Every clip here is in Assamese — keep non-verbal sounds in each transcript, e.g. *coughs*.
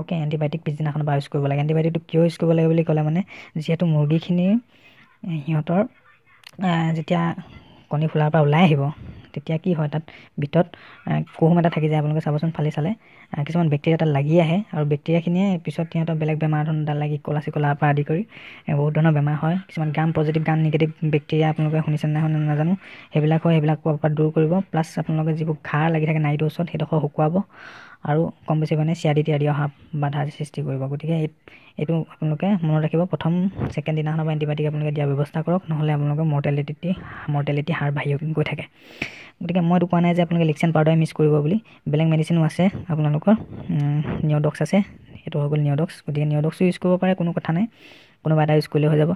অ'কে এণ্টিবায়'টিক পিছদিনাখনৰ পৰা ইউজ কৰিব লাগে এণ্টিবায়'টিকটো কিয় ইউজ কৰিব লাগে বুলি ক'লে মানে যিহেতু মুৰ্গীখিনি সিহঁতৰ যেতিয়া কণী ফুলাৰ পৰা ওলাই আহিব তেতিয়া কি হয় তাত ভিতৰত কুহুম এটা থাকি যায় আপোনালোকে চাবচোন ফালি চালে কিছুমান বেক্টেৰিয়া তাত লাগি আহে আৰু বেক্টেৰিয়াখিনিয়ে পিছত সিহঁতৰ বেলেগ বেমাৰ ধৰণৰ তাত লাগি কলা চিকলাৰ পৰা আদি কৰি বহুত ধৰণৰ বেমাৰ হয় কিছুমান গ্ৰাম পজিটিভ গান নিগেটিভ বেক্টেৰিয়া আপোনালোকে শুনিছে নাই শুনে নাজানো সেইবিলাক হয় সেইবিলাকৰ পৰা দূৰ কৰিব প্লাছ আপোনালোকে যিবোৰ ঘাৰ লাগি থাকে নাৰীটোৰ ওচৰত সেইডোখৰ শুকুৱাব আৰু কম বেছি মানে চিয়া দি তিয়াৰি অহা বাধাৰ সৃষ্টি কৰিব গতিকে এই এইটো আপোনালোকে মনত ৰাখিব প্ৰথম ছেকেণ্ড দিনাখনৰ পৰা এণ্টিবায়'টিক আপোনালোকে দিয়াৰ ব্যৱস্থা কৰক নহ'লে আপোনালোকে মৰ্টেলিটি মৰ্টেলিটি হাৰ বাঢ়ি গৈ থাকে গতিকে মই এইটো কোৱা নাই যে আপোনালোকে লিক্সেন পাউডাৰ মিছ কৰিব বুলি বেলেগ মেডিচিনো আছে আপোনালোকৰ নিঅ'ডক্স আছে সেইটো হৈ গ'ল নিঅ'ডক্স গতিকে নিঅ'ডক্সো ইউজ কৰিব পাৰে কোনো কথা নাই কোনোবা এটা ইউজ কৰিলে হৈ যাব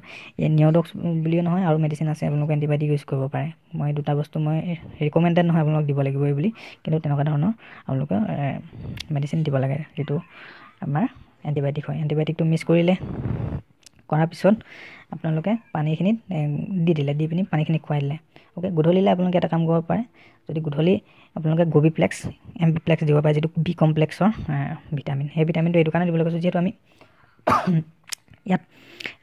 নিঅডক্স বুলিও নহয় আৰু মেডিচিন আছে আপোনালোকে এণ্টিবায়'টিক ইউজ কৰিব পাৰে মই দুটা বস্তু মই ৰিকমেণ্ডেড নহয় আপোনালোকক দিব লাগিবই বুলি কিন্তু তেনেকুৱা ধৰণৰ আপোনালোকে মেডিচিন দিব লাগে যিটো আমাৰ এণ্টিবায়'টিক হয় এণ্টিবায়'টিকটো মিছ কৰিলে কৰাৰ পিছত আপোনালোকে পানীখিনিত দি দিলে দি পিনি পানীখিনি খুৱাই দিলে অ'কে গধূলিলে আপোনালোকে এটা কাম কৰিব পাৰে যদি গধূলি আপোনালোকে গোবি প্লেক্স এম বি প্লেক্স দিব পাৰে যিটো বি কমপ্লেক্সৰ ভিটামিন সেই ভিটামিনটো এইটো কাৰণে দিব লাগিব যিহেতু আমি ইয়াত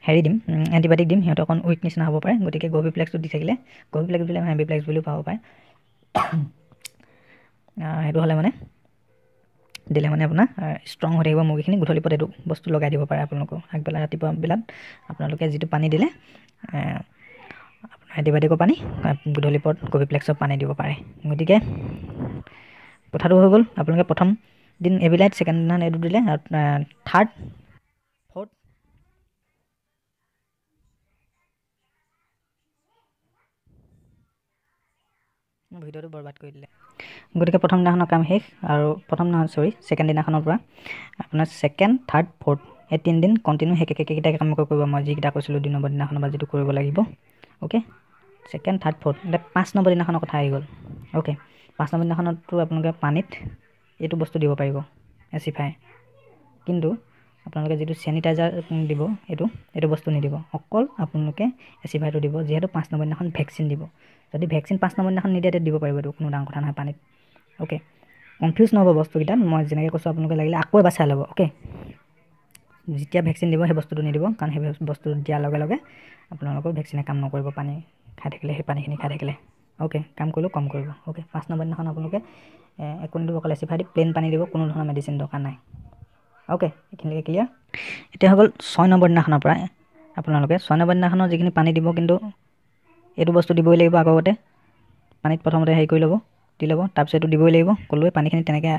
হেৰি দিম এণ্টিবায়'টিক দিম সিহঁতৰ অকণ উইক নিচিনা হ'ব পাৰে গতিকে গভিপ্লেক্সটো দি থাকিলে গভিপ্লেক্স বুলি প্লেক্স বুলিও পাব পাৰে সেইটো হ'লে মানে দিলে মানে আপোনাৰ ষ্ট্ৰং হৈ থাকিব মুৰ্গীখিনি গধূলি পৰত এইটো বস্তু লগাই দিব পাৰে আপোনালোকেও আগবেলা ৰাতিপুৱাবিলাক আপোনালোকে যিটো পানী দিলে আপোনাৰ এণ্টিবায়'টিকৰ পানী গধূলি পৰত গভিপ্লেক্সৰ পানী দিব পাৰে গতিকে কথাটো হৈ গ'ল আপোনালোকে প্ৰথম দিন এবিলাইট ছেকেণ্ড দিনাখন এইটো দিলে আৰু থাৰ্ড মোৰ ভিডিঅ'টো বৰবাদ কৰি দিলে গতিকে প্ৰথম দিনাখনৰ কাম শেষ আৰু প্ৰথম দিনাখন চৰি ছেকেণ্ড দিনাখনৰ পৰা আপোনাৰ ছেকেণ্ড থাৰ্ড ফ'ৰ্থ এই তিনিদিন কণ্টিনিউ সেই একেকেইটাকে কাম কৰিব মই যিকেইটা কৈছিলোঁ দুই নম্বৰ দিনাখনৰ পৰা যিটো কৰিব লাগিব অ'কে ছেকেণ্ড থাৰ্ড ফ'ৰ্থ এতিয়া পাঁচ নম্বৰ দিনাখনৰ কথা আহি গ'ল অ'কে পাঁচ নম্বৰ দিনাখনতো আপোনালোকে পানীত এইটো বস্তু দিব পাৰিব এচিফাই কিন্তু আপোনালোকে যিটো চেনিটাইজাৰ দিব এইটো এইটো বস্তু নিদিব অকল আপোনালোকে এচিভাইটো দিব যিহেতু পাঁচ নম্বৰ দিনাখন ভেকচিন দিব যদি ভেকচিন পাঁচ নম্বৰ দিনাখন নিদিয়ে দিব পাৰিব এইটো কোনো ডাঙৰ কথা নহয় পানীত অ'কে কনফিউজ নহ'ব বস্তুকেইটা মই যেনেকৈ কৈছোঁ আপোনালোকে লাগিলে আকৌ এবাৰ চাই ল'ব অ'কে যেতিয়া ভেকচিন দিব সেই বস্তুটো নিদিব কাৰণ সেই বস্তুটো দিয়াৰ লগে লগে আপোনালোকৰ ভেকচিনে কাম নকৰিব পানী খাই থাকিলে সেই পানীখিনি খাই থাকিলে অ'কে কাম কৰিলেও কম কৰিব অ'কে পাঁচ নম্বৰ দিনাখন আপোনালোকে একো নিদিব অকল এচিফাই দি প্লেইন পানী দিব কোনো ধৰণৰ মেডিচিন দৰকাৰ নাই অ'কে এইখিনিলৈকে ক্লিয়াৰ এতিয়া হৈ গ'ল ছয় নম্বৰ দিনাখনৰ পৰা আপোনালোকে ছয় নম্বৰ দিনাখনৰ যিখিনি পানী দিব কিন্তু এইটো বস্তু দিবই লাগিব আগতে পানীত প্ৰথমতে হেৰি কৰি ল'ব দি ল'ব তাৰপিছত এইটো দিবই লাগিব ক'লোৱে পানীখিনি তেনেকৈ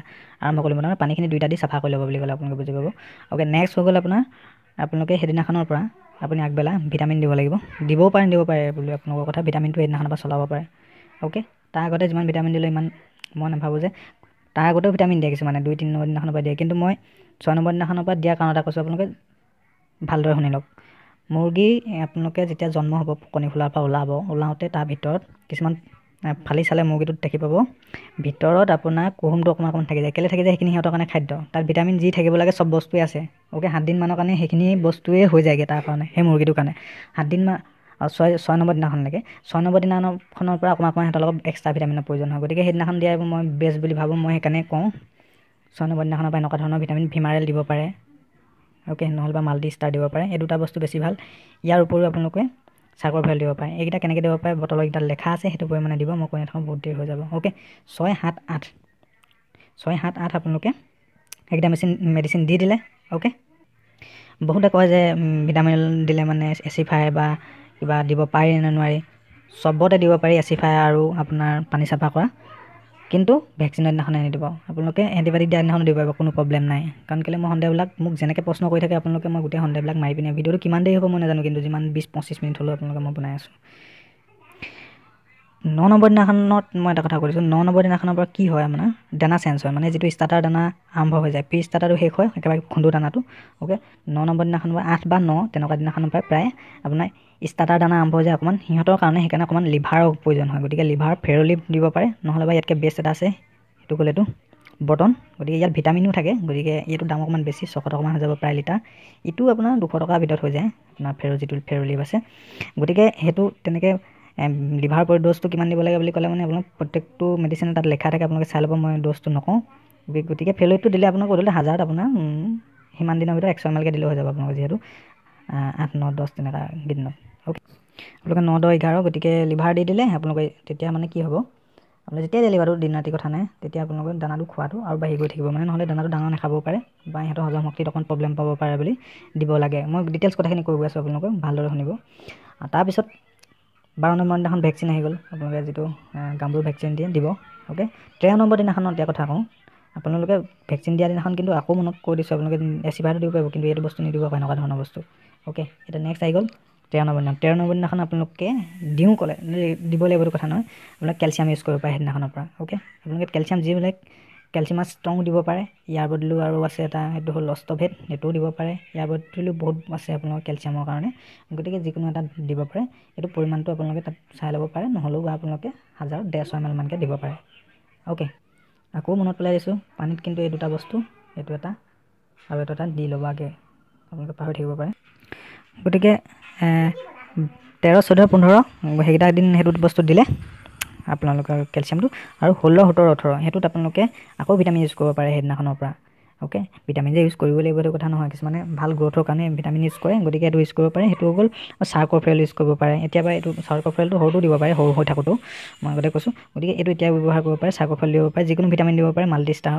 আৰম্ভ কৰিব তাৰমানে পানীখিনি দুইটা দি চাফা কৰি ল'ব বুলি ক'লে আপোনালোকে বুজি পাব অ'কে নেক্সট হৈ গ'ল আপোনাৰ আপোনালোকে সেইদিনাখনৰ পৰা আপুনি আগবেলা ভিটামিন দিব লাগিব দিব পাৰে দিব পাৰে বুলি আপোনালোকৰ কথা ভিটামিনটো সেইদিনাখনৰ পৰা চলাব পাৰে অ'কে তাৰ আগতে যিমান ভিটামিন দিলে ইমান মই নাভাবোঁ যে তাৰ আগতেও ভিটামিন দিয়া কিছুমানে দুই তিনি নম্বৰ দিনাখনৰ পৰা দিয়ে কিন্তু মই ছয় নম্বৰ দিনাখনৰ পৰা দিয়াৰ কাৰণ এটা কৈছোঁ আপোনালোকে ভালদৰে শুনি লওক মুৰ্গী আপোনালোকে যেতিয়া জন্ম হ'ব কণী ফুলাৰ পৰা ওলাব ওলাওঁতে তাৰ ভিতৰত কিছুমান ফালি চালে মুৰ্গীটোত দেখি পাব ভিতৰত আপোনাৰ কুহুমটো অকণমান অকণমান থাকি যায় কেলৈ থাকি যায় সেইখিনি সিহঁতৰ কাৰণে খাদ্য তাত ভিটামিন যি থাকিব লাগে চব বস্তুৱেই আছে অ'কে সাতদিনমানৰ কাৰণে সেইখিনি বস্তুৱেই হৈ যায়গৈ তাৰ কাৰণে সেই মুৰ্গীটোৰ কাৰণে সাতদিনমান আৰু ছয় ছয় নম্বৰ দিনাখনলৈকে ছয় নম্বৰ দিনাখনৰ পৰা অকণমান অকণমান সিহঁতৰ লগত এক্সট্ৰা ভিটামিনৰ প্ৰয়োজন হয় গতিকে সেইদিনাখন দিয়া মই বেষ্ট বুলি ভাবোঁ মই সেইকাৰণে কওঁ ছয় নম্বৰ দিনাখনৰ পৰা এনেকুৱা ধৰণৰ ভিটামিন ভিমাৰেল দিব পাৰে আৰু কেনে নহ'লে বা মাল্টি ষ্টাৰ দিব পাৰে এই দুটা বস্তু বেছি ভাল ইয়াৰ উপৰিও আপোনালোকে চাৰ্কৰ ভেল দিব পাৰে এইকেইটা কেনেকৈ দিব পাৰে বটলৰ এইকেইটা লেখা আছে সেইটো পৰিমাণে দিব মই কৈ নথওঁ বহুত দেৰি হৈ যাব অ'কে ছয় সাত আঠ ছয় সাত আঠ আপোনালোকে সেইকেইটা মেচিন মেডিচিন দি দিলে অ'কে বহুতে কয় যে ভিটামিন দিলে মানে এচিফাই বা কিবা দিব পাৰি নে নোৱাৰি চবতে দিব পাৰি এচিফাই আৰু আপোনাৰ পানী চাফা কৰা কিন্তু ভেকচিনৰ দিনাখনে নিদিব আপোনালোকে এণ্টিবায়'টিক দিয়া দিনাখনো দিব পাৰিব কোনো প্ৰব্লেম নাই কাৰণ কেলৈ মই সন্দেহবিলাক মোক যেনেকৈ প্ৰশ্ন কৰি থাকে আপোনালোকে মই গোটেই সন্দেহবিলাক মাৰি পিনে ভিডিঅ'টো কিমান দেৰি হ'ব মই নাজানো কিন্তু যিমান বিছ পঁচিছ মিনিট হ'লেও আপোনালোকে মই বনাই আছোঁ ন নম্বৰ দিনাখনত মই এটা কথা কৈছোঁ ন নম্বৰ দিনাখনৰ পৰা কি হয় আপোনাৰ দানা চেঞ্জ হয় মানে যিটো ষ্টাৰ্টাৰ দানা আৰম্ভ হৈ যায় প্ৰি ষ্টাৰ্টাৰটো শেষ হয় একেবাৰে খুন্দু দানাটো অ'কে ন নম্বৰ দিনাখনৰ পৰা আঠ বা ন তেনেকুৱা দিনাখনৰ পৰা প্ৰায় আপোনাৰ ষ্টাৰ্টাৰ দানা আৰম্ভ হৈ যায় অকণমান সিহঁতৰ কাৰণে সেইকাৰণে অকণমান লিভাৰৰ প্ৰয়োজন হয় গতিকে লিভাৰ ফেৰলিপ দিব পাৰে নহ'লেবা ইয়াতকৈ বেষ্ট এটা আছে সেইটো ক'লেতো বটন গতিকে ইয়াত ভিটামিনো থাকে গতিকে এইটো দাম অকণমান বেছি ছশ টকামান হৈ যাব প্ৰায় লিটাৰ ইটো আপোনাৰ দুশ টকাৰ ভিতৰত হৈ যায় আপোনাৰ ফেৰ যিটো ফেৰলিপ আছে গতিকে সেইটো তেনেকৈ লিভাৰ পৰি ড'জটো কিমান দিব লাগে বুলি ক'লে মানে আপোনাক প্ৰত্যেকটো মেডিচিন তাত লেখা থাকে আপোনালোকে চাই ল'ব মই ড'জটো নকওঁ গতিকে ফেৰলিপটো দিলে আপোনাক গধূলি হাজাৰত আপোনাৰ সিমান দিনৰ ভিতৰত এক্স দিলেও হৈ যাব আপোনালোকে যিহেতু আঠ ন দহ তেনেকুৱা কেইদিনত অ'কে আপোনালোকে ন দহ এঘাৰ গতিকে লিভাৰ দি দিলে আপোনালোকে তেতিয়া মানে কি হ'ব আপোনালোকে যেতিয়া লিভাৰটো দিন ৰাতি কথা নাই তেতিয়া আপোনালোকে দানাটো খোৱাটো আৰু বাঢ়ি গৈ থাকিব মানে নহ'লে দানাটো ডাঙৰ নাখাব পাৰে বা ইহঁতৰ হজম শক্তিত অকণ প্ৰব্লেম পাব পাৰে বুলি দিব লাগে মই ডিটেইলছ কথাখিনি কৈ গৈ আছোঁ আপোনালোকক ভালদৰে শুনিব তাৰপিছত বাৰ নম্বৰ দিনাখন ভেকচিন আহি গ'ল আপোনালোকে যিটো গামবোৰ ভেকচিন দিয়ে দিব অ'কে তেৰ নম্বৰ দিনাখনত এতিয়া কথা কওঁ আপোনালোকে ভেকচিন দিয়া দিনাখন কিন্তু আকৌ মনত কৈ দিছোঁ আপোনালোকে ৰিচিভাৰটো দিব পাৰিব কিন্তু এইটো বস্তু নিদিব পাৰে এনেকুৱা ধৰণৰ বস্তু অ'কে এতিয়া নেক্সট আহি গ'ল তেৰ নম্বৰ দিনাখন তেৰ নম্বৰ দিনাখন আপোনালোকে দিওঁ ক'লে দিব লাগিব এইটো কথা নহয় আপোনালোকে কেলছিয়াম ইউজ কৰিব পাৰে সেইদিনাখনৰ পৰা অ'কে আপোনালোকে কেলছিয়াম যিবিলাক কেলছিয়ামাৰ ষ্ট্ৰং দিব পাৰে ইয়াৰ বদলিও আৰু আছে এটা সেইটো হ'ল অষ্টভেদ সেইটোও দিব পাৰে ইয়াৰ বদলিও বহুত আছে আপোনালোকৰ কেলছিয়ামৰ কাৰণে গতিকে যিকোনো এটা দিব পাৰে এইটো পৰিমাণটো আপোনালোকে তাত চাই ল'ব পাৰে নহ'লেও বা আপোনালোকে হাজাৰ ডেৰ এম এলমানকৈ দিব পাৰে অ'কে আকৌ মনত পেলাই দিছোঁ পানীত কিন্তু এই দুটা বস্তু এইটো এটা আৰু এইটো এটা দি ল'বাগৈ আপোনালোকে পাহৰি থাকিব পাৰে গতিকে তেৰ চৈধ্য পোন্ধৰ সেইকেইটা দিন সেইটো বস্তু দিলে আপোনালোকৰ কেলছিয়ামটো আৰু ষোল্ল সোতৰ ওঠৰ সেইটোত আপোনালোকে আকৌ ভিটামিন ইউজ কৰিব পাৰে সেইদিনাখনৰ পৰা অ'কে ভিটামিন যে ইউজ কৰিব লাগিব সেইটো কথা নহয় কিছুমানে ভাল গ্ৰ'থৰ কাৰণে ভিটামিন ইউজ কৰে গতিকে এইটো ইউজ কৰিব পাৰে সেইটো হ'ল চাৰ্কৰ ফ্ৰেল ইউজ কৰিব পাৰে এতিয়া বাৰু এইটো চাৰ্কৰ ফ্ৰেলটো সৰুটো দিব পাৰে সৰু হৈ থাকোঁতেও মই আগতে কৈছোঁ গতিকে এইটো এতিয়া ব্যৱহাৰ কৰিব পাৰে চাৰ্কৰ ফ্ৰেল দিব পাৰে যিকোনো ভিটামিন দিব পাৰে মাল্টিষ্টাৰ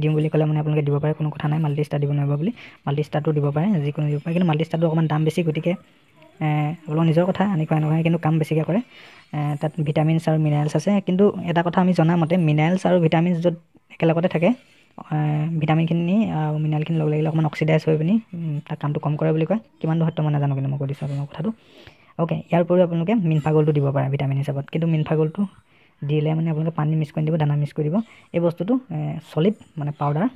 দিওঁ বুলি ক'লে মানে আপোনালোকে দিব পাৰে কোনো কথা নাই মাল্টিষ্টাৰ দিব নোৱাৰিব বুলি মাল্টিষ্টাৰটো দিব পাৰে যিকোনো দিব পাৰে কিন্তু মাল্টিষ্টাৰটো অকণমান দাম বেছি গতিকে অলপ নিজৰ কথা আনি খোৱা নহয় কিন্তু কাম বেছিকৈ কৰে তাত ভিটামিনছ আৰু মিনাৰেলছ আছে কিন্তু এটা কথা আমি জনামতে মিনাৰেলছ আৰু ভিটামিনছ য'ত একেলগতে থাকে ভিটামিনখিনি মিনাৰেলখিনি লগ লাগিলে অকণমান অক্সিডাইজ হৈ পিনি তাক কামটো কম কৰে বুলি কয় কিমান দূৰ সত্য মই নাজানো কিন্তু মই কৈ দিছোঁ আপোনাৰ কথাটো অ'কে ইয়াৰ উপৰিও আপোনালোকে মিনফাগলটো দিব পাৰে ভিটামিন হিচাপত কিন্তু মিনফাগলটো দিলে মানে আপোনালোকে পানী মিক্স কৰি দিব দানা মিক্স কৰি দিব এই বস্তুটো চলিপ মানে পাউডাৰ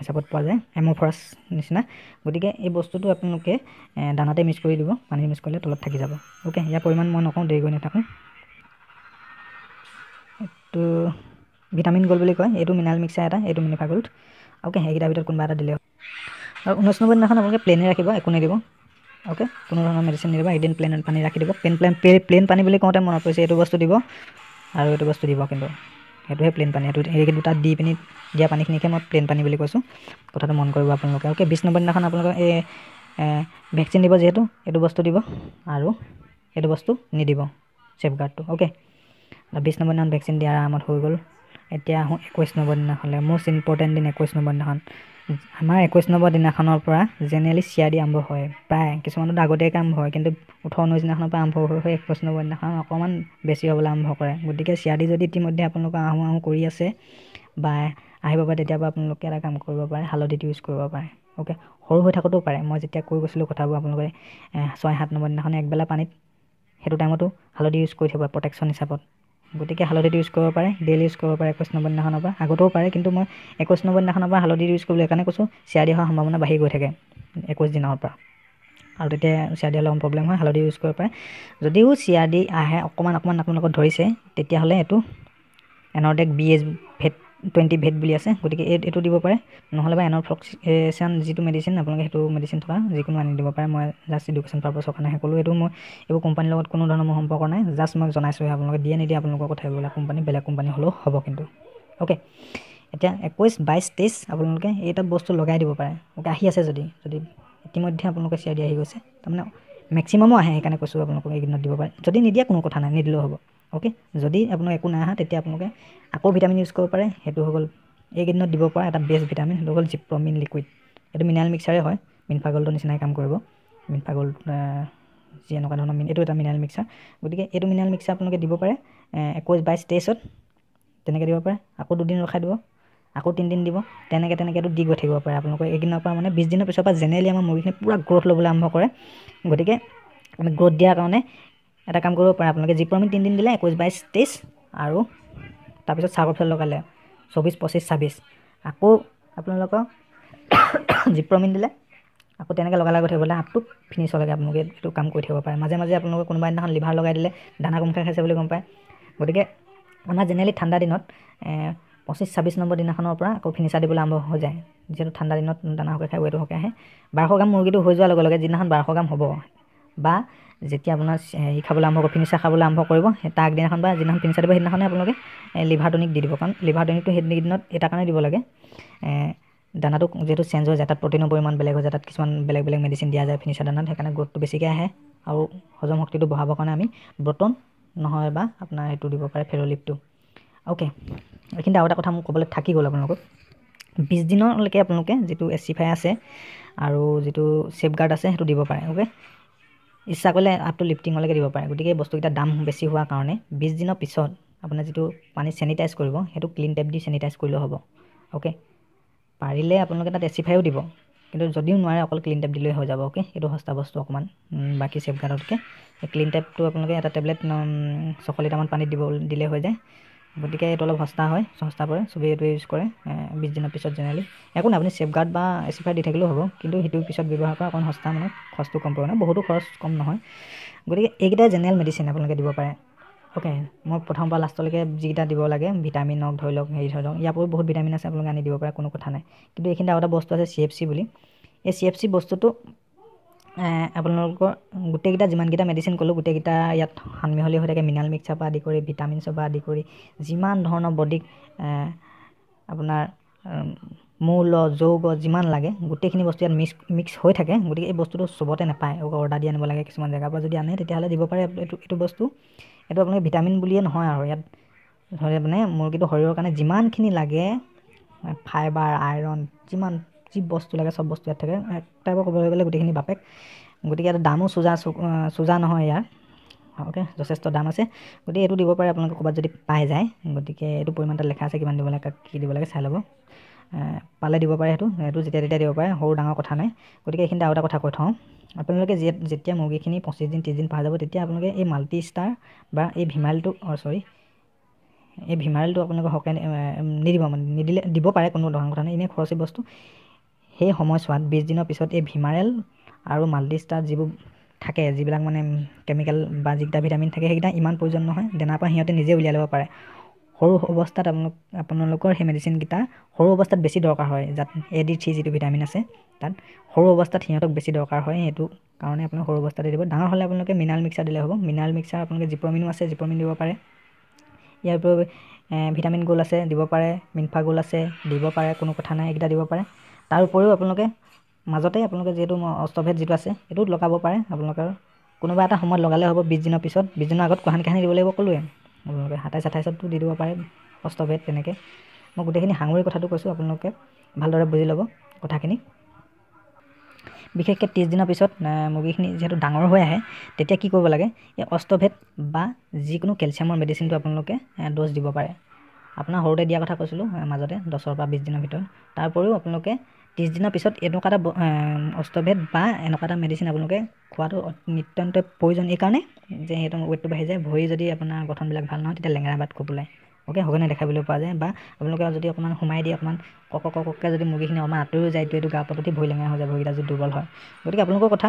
হিচাপত পোৱা যায় এম'ফৰাছ নিচিনা গতিকে এই বস্তুটো আপোনালোকে দানাতে মিক্স কৰি দিব পানী মিক্স কৰিলে তলত থাকি যাব অ'কে ইয়াৰ পৰিমাণ মই নকওঁ দেৰি কৰি নাথাকোঁ এইটো ভিটামিন গল্ড বুলি কয় এইটো মিনাৰেল মিক্সাৰ এটা এইটো মিনিফা গল্ড অ'কে সেইকেইটাৰ ভিতৰত কোনোবা এটা দিলেও আৰু ঊনৈছ নম্বৰ দিনাখন আপোনালোকে প্লেনে ৰাখিব একো নিদিব অ'কে কোনো ধৰণৰ মেডিচিন নিদিব এদিন প্লেন পানী ৰাখি দিব প্লেন প্লেন প্লেন পানী বুলি কওঁতে মনত পৰিছে এইটো বস্তু দিব আৰু এইটো বস্তু দিব কিন্তু সেইটোহে প্লেন পানী সেইটো সেই দুটা দি পিনি দিয়া পানীখিনিকে মই প্লেন পানী বুলি কৈছোঁ কথাটো মন কৰিব আপোনালোকে অ'কে বিছ নম্বৰ দিনাখন আপোনালোকে এই ভেকচিন দিব যিহেতু এইটো বস্তু দিব আৰু এইটো বস্তু নিদিব ছেফগাৰ্ডটো অ'কে বিছ নম্বৰ দিনাখন ভেকচিন দিয়াৰ আৰামত হৈ গ'ল এতিয়া আহোঁ একৈছ নম্বৰ দিনাখনলৈ মোষ্ট ইম্পৰ্টেণ্ট দিন একৈছ নম্বৰ দিনাখন আমাৰ একৈছ নম্বৰ দিনাখনৰ পৰা জেনেৰেলি চিয়া দি আৰম্ভ হয় প্ৰায় কিছুমানত আগতেই কাম হয় কিন্তু ওঠৰ ঊনৈছ দিনাখনৰ পৰা আৰম্ভ হৈ হৈ একৈছ নম্বৰ দিনাখন অকণমান বেছি হ'বলৈ আৰম্ভ কৰে গতিকে দি যদি ইতিমধ্যে আপোনালোকে আহোঁ আহোঁ কৰি আছে বা আহিব পাৰে তেতিয়াৰ পৰা আপোনালোকে এটা কাম কৰিব পাৰে হালধিটো ইউজ কৰিব পাৰে অ'কে সৰু হৈ থাকোঁতেও পাৰে মই যেতিয়া কৈ গৈছিলোঁ কথাবোৰ আপোনালোকে ছয় সাত নম্বৰ দিনাখন একবেলা পানীত সেইটো টাইমতো হালধি ইউজ কৰি থাকিব প্ৰটেকশ্যন হিচাপত গতিকে হালধিটো ইউজ কৰিব পাৰে ডেইলি ইউজ কৰিব পাৰে একৈছ নম্বৰ দিনাখনৰ পৰা আগতেও পাৰে কিন্তু মই একৈছ নম্বৰ দিনাখনৰ পৰা হালধি ইউজ কৰিবলৈ এইকাৰণে কৈছোঁ চিয়া দিয়া হোৱাৰ সম্ভাৱনা বাঢ়ি গৈ থাকে একৈছ দিনৰ পৰা আৰু তেতিয়া চিয়া দিয়া অলপ প্ৰব্লেম হয় হালধি ইউজ কৰিব পাৰে যদিও চিয়া দি আহে অকণমান অকণমান আপোনালোকক ধৰিছে তেতিয়াহ'লে এইটো এনৰ এনৰ্ডেক বি এছ ভেট টুৱেণ্টি ভেট বুলি আছে গতিকে এই এইটো দিব পাৰে নহ'লে বা এনফ্লক্সিয়েচন যিটো মেডিচিন আপোনালোকে সেইটো মেডিচিন থকা যিকোনো আনি দিব পাৰে মই জাষ্ট এডুকেশ্যন পাৰ্পাছৰ কাৰণে সকলো এইটো মই এইবোৰ কোম্পানীৰ লগত কোনো ধৰণৰ মোৰ সম্পৰ্ক নাই জাষ্ট মই জনাইছোঁহে আপোনালোকে দিয়ে নিদিয়ে আপোনালোকৰ কথা এইবিলাক কোম্পানী বেলেগ কোম্পানী হ'লেও হ'ব কিন্তু অ'কে এতিয়া একৈছ বাইছ তেইছ আপোনালোকে এইটা বস্তু লগাই দিব পাৰে অ'কে আহি আছে যদি যদি ইতিমধ্যে আপোনালোকে চিয়াৰ দি আহি গৈছে তাৰমানে মেক্সিমামো আহে সেইকাৰণে কৈছোঁ আপোনালোকক এইকেইদিনত দিব পাৰে যদি নিদিয়া কোনো কথা নাই নিদিলেও হ'ব অ'কে যদি আপোনাৰ একো নাই অহা তেতিয়া আপোনালোকে আকৌ ভিটামিন ইউজ কৰিব পাৰে সেইটো হৈ গ'ল এইকেইদিনত দিব পৰা এটা বেষ্ট ভিটামিন সেইটো হ'ল জিপ্ৰমিন লিকুইড এইটো মিনাৰেল মিক্সাৰে হয় মিনফাগল্ডৰ নিচিনাই কাম কৰিব মিনফাগল্ড যি এনেকুৱা ধৰণৰ মিন এইটো এটা মিনাৰেল মিক্সাৰ গতিকে এইটো মিনাৰেল মিক্সাৰ আপোনালোকে দিব পাৰে একৈছ বাইছ তেইছত তেনেকৈ দিব পাৰে আকৌ দুদিন ৰখাই দিব আকৌ তিনিদিন দিব তেনেকৈ তেনেকৈ দি গৈ থাকিব পাৰে আপোনালোকে এইকেইদিনৰ পৰা মানে বিছ দিনৰ পিছৰ পৰা জেনেৰেলি আমাৰ মুৰিখিনি পূৰা গ্ৰ'থ ল'বলৈ আৰম্ভ কৰে গতিকে আমি গ্ৰ'থ দিয়াৰ কাৰণে এটা কাম কৰিব পাৰে আপোনালোকে জিপ পাৰ্মিট তিনিদিন দিলে একৈছ বাইছ তেইছ আৰু তাৰপিছত চাৰ্ভ অফিচত লগালে চৌব্বিছ পঁচিছ ছাব্বিছ আকৌ আপোনালোকক জিপ *coughs* পাৰ্মিট দিলে আকৌ তেনেকৈ লগালে গৈ থাকিবলৈ আপটো ফিনিছলৈকে আপোনালোকে এইটো কাম কৰি থাকিব পাৰে মাজে মাজে আপোনালোকে কোনোবা এদিনাখন লিভাৰ লগাই দিলে দানা কম খাই খাইছে বুলি গম পায় গতিকে আমাৰ জেনেৰেলি ঠাণ্ডা দিনত পঁচিছ ছাব্বিছ নম্বৰ দিনাখনৰ পৰা আকৌ ফিনিচাৰ দিবলৈ আৰম্ভ হৈ যায় যিহেতু ঠাণ্ডা দিনত দানা হকে খাই ৱেটো হকে আহে বাৰশ গ্ৰাম মুৰ্গীটো হৈ যোৱাৰ লগে লগে যিদিনাখন বাৰশ গ্ৰাম হ'ব বা যেতিয়া আপোনাৰ হেৰি খাবলৈ আৰম্ভ কৰিব ফিনিচাৰ খাবলৈ আৰম্ভ কৰিব সেই তাৰ আগদিনাখন বা যিদিনাখন ফিনিচাৰ দিব সেইদিনাখনে আপোনালোকে লিভাৰ টনিক দি দিব কাৰণ লিভাৰ টনিকটো সেইদিনকেইদিনত এটা কাৰণে দিব লাগে দানাটো যিহেতু চেঞ্জ হৈ যায় তাত প্ৰটিনৰ পৰিমাণ বেলেগ হয় যায় তাত কিছুমান বেলেগ বেলেগ মেডিচিন দিয়া যায় ফিনিচাৰ দানাত সেইকাৰণে গ্ৰ'থটো বেছিকৈ আহে আৰু হজম শক্তিটো বঢ়াবৰ কাৰণে আমি ব্ৰতন নহয় বা আপোনাৰ সেইটো দিব পাৰে ফেৰলিপটো অ'কে এইখিনি আৰু এটা কথা মোক ক'বলৈ থাকি গ'ল আপোনালোকক বিছ দিনলৈকে আপোনালোকে যিটো এচিফাই আছে আৰু যিটো ছেফগাৰ্ড আছে সেইটো দিব পাৰে অ'কে ইচ্ছা কৰিলে আপটো লিফটিঙলৈকে দিব পাৰে গতিকে এই বস্তুকেইটা দাম বেছি হোৱাৰ কাৰণে বিছ দিনৰ পিছত আপোনাৰ যিটো পানী চেনিটাইজ কৰিব সেইটো ক্লিন টেপ দি চেনিটাইজ কৰিলেও হ'ব অ'কে পাৰিলে আপোনালোকে তাত এচিফায়ো দিব কিন্তু যদিও নোৱাৰে অকল ক্লিন টেপ দিলেই হৈ যাব অ'কে সেইটো সস্তা বস্তু অকণমান বাকী চেফগাৰ্ডতকৈ ক্লিন টেপটো আপোনালোকে এটা টেবলেট ছশ লিটাৰমান পানীত দিব দিলে হৈ যায় গতিকে এইটো অলপ সস্তা হয় সস্তা পৰে চবেই এইটোৱে ইউজ কৰে বিছ দিনৰ পিছত জেনেৰেলি একো নাই আপুনি ছেফগাৰ্ড বা এচিফাই দি থাকিলেও হ'ব কিন্তু সেইটোৰ পিছত ব্যৱহাৰ কৰা অকণ সস্তা মানে খৰচটো কম পৰে বহুতো খৰচ কম নহয় গতিকে এইকেইটাই জেনেৰেল মেডিচিন আপোনালোকে দিব পাৰে অ'কে মই প্ৰথম পৰা লাষ্টলৈকে যিকেইটা দিব লাগে ভিটামিনক ধৰি লওক হেৰি ধৰি লওক ইয়াৰ উপৰিও বহুত ভিটামিন আছে আপোনালোকে আনি দিব পাৰে কোনো কথা নাই কিন্তু এইখিনি আৰু এটা বস্তু আছে চি এফ চি বুলি এই চি এফ চি বস্তুটো আপোনালোকৰ গোটেইকেইটা যিমানকেইটা মেডিচিন ক'লোঁ গোটেইকেইটা ইয়াত সানমিহলি হৈ থাকে মিনাৰেল মিক্সাৰ পৰা আদি কৰি ভিটামিনছৰ পৰা আদি কৰি যিমান ধৰণৰ বডিক আপোনাৰ মৌল যৌগ যিমান লাগে গোটেইখিনি বস্তু ইয়াত মিক্স মিক্স হৈ থাকে গতিকে এই বস্তুটো চবতে নাপায় অৰ্ডাৰ দি আনিব লাগে কিছুমান জেগাৰ পৰা যদি আনে তেতিয়াহ'লে দিব পাৰে এইটো এইটো বস্তু এইটো আপোনালোকে ভিটামিন বুলিয়ে নহয় আৰু ইয়াত ধৰি মানে মোৰ কিন্তু শৰীৰৰ কাৰণে যিমানখিনি লাগে ফাইবাৰ আইৰণ যিমান যি বস্তু লাগে চব বস্তু ইয়াত থাকে এক টাইপৰ ক'বলৈ গ'লে গোটেইখিনি বাপেক গতিকে ইয়াত দামো চোজা চোজা নহয় ইয়াৰ অ'কে যথেষ্ট দাম আছে গতিকে এইটো দিব পাৰে আপোনালোকে ক'ৰবাত যদি পাই যায় গতিকে এইটো পৰিমাণ এটা লেখা আছে কিমান দিব লাগে কি দিব লাগে চাই ল'ব পালে দিব পাৰে সেইটো সেইটো যেতিয়া তেতিয়া দিব পাৰে সৰু ডাঙৰ কথা নাই গতিকে এইখিনিতে আৰু এটা কথা কৈ থওঁ আপোনালোকে যেতিয়া মুৰ্গীখিনি পঁচিছ দিন ত্ৰিছ দিন পাই যাব তেতিয়া আপোনালোকে এই মাল্টি ষ্টাৰ বা এই ভিমাইলটো অঁ চৰি এই ভিমাইলটো আপোনালোকে সকে নিদিব মানে নিদিলে দিব পাৰে কোনো ধৰণৰ কথা নাই এনেই খৰচী বস্তু সেই সময়ছোৱাত বিছ দিনৰ পিছত এই ভিমাৰেল আৰু মাল্টিষ্টাৰ যিবোৰ থাকে যিবিলাক মানে কেমিকেল বা যিকেইটা ভিটামিন থাকে সেইকেইটা ইমান প্ৰয়োজন নহয় দানাৰ পৰা সিহঁতে নিজে উলিয়াই ল'ব পাৰে সৰু অৱস্থাত আপোনালোক আপোনালোকৰ সেই মেডিচিনকেইটা সৰু অৱস্থাত বেছি দৰকাৰ হয় যাত এ ডি থ্ৰী যিটো ভিটামিন আছে তাত সৰু অৱস্থাত সিহঁতক বেছি দৰকাৰ হয় সেইটো কাৰণে আপোনালোকে সৰু অৱস্থাতে দিব ডাঙৰ হ'লে আপোনালোকে মিনাৰেল মিক্সাৰ দিলে হ'ব মিনাৰেল মিক্সাৰ আপোনালোকে জিপ্ৰমিনো আছে জিপ্ৰমিন দিব পাৰে ইয়াৰ উপৰিও ভিটামিন গোল আছে দিব পাৰে মিনফা গ'ল আছে দিব পাৰে কোনো কথা নাই এইকেইটা দিব পাৰে তাৰ উপৰিও আপোনালোকে মাজতে আপোনালোকে যিহেতু অষ্টভেদ যিটো আছে সেইটো লগাব পাৰে আপোনালোকৰ কোনোবা এটা সময়ত লগালে হ'ব বিছ দিনৰ পিছত বিছ দিনৰ আগত কুহানি কাহানি দিব লাগিব ক'লোৱে আপোনালোকে সাতাইছ আঠাইছতো দি দিব পাৰে অষ্টভেদ তেনেকৈ মই গোটেইখিনি সাঙুৰি কথাটো কৈছোঁ আপোনালোকে ভালদৰে বুজি ল'ব কথাখিনি বিশেষকৈ ত্ৰিছ দিনৰ পিছত মুৰ্গীখিনি যিহেতু ডাঙৰ হৈ আহে তেতিয়া কি কৰিব লাগে এই অষ্টভেদ বা যিকোনো কেলছিয়ামৰ মেডিচিনটো আপোনালোকে ড'জ দিব পাৰে আপোনাৰ সৰুতে দিয়া কথা কৈছিলোঁ মাজতে দহৰ পৰা বিছ দিনৰ ভিতৰত তাৰ উপৰিও আপোনালোকে ত্ৰিছ দিনৰ পিছত এনেকুৱা এটা অষ্টভেদ বা এনেকুৱা এটা মেডিচিন আপোনালোকে খোৱাটো নিত্যন্ত প্ৰয়োজন এইকাৰণে যে সিহঁতৰ ৱেটটো বাঢ়ি যায় ভৰি যদি আপোনাৰ গঠনবিলাক ভাল নহয় তেতিয়া লেঙেৰা বাট খুব ওলায় অ'কে সঘনে দেখাবলৈ পোৱা যায় বা আপোনালোকে যদি অকণমান সোমাই দিয়ে অকণমান কক কক ককৈ যদি মুৰ্গীখিনি অকণমান আঁতৰিও যায় এইটো গা পা প্ৰতি ভৰি লেঙা হৈ যায় ভৰিকেইটা যদি দুৰ্বল হয় গতিকে আপোনালোকৰ কথা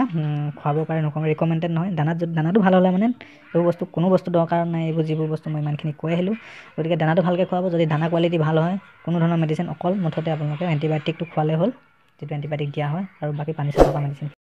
খোৱাব পাৰে নকওঁ ৰিকমেণ্ডেড নহয় দানাত দানাটো ভাল হ'লে মানে এইবোৰ বস্তু কোনো বস্তু দৰকাৰ নাই এইবোৰ যিবোৰ বস্তু মই ইমানখিনি কৈ আহিলোঁ গতিকে দানাটো ভালকৈ খোৱাব যদি দানা কোৱালিটি ভাল হয় কোনো ধৰণৰ মেডিচিন অকল মুঠতে আপোনালোকে এণ্টিবায়'টিকটো খোৱালে হ'ল যিটো এণ্টিবায়'টিক দিয়া হয় আৰু বাকী পানী চাহ মেডিচিন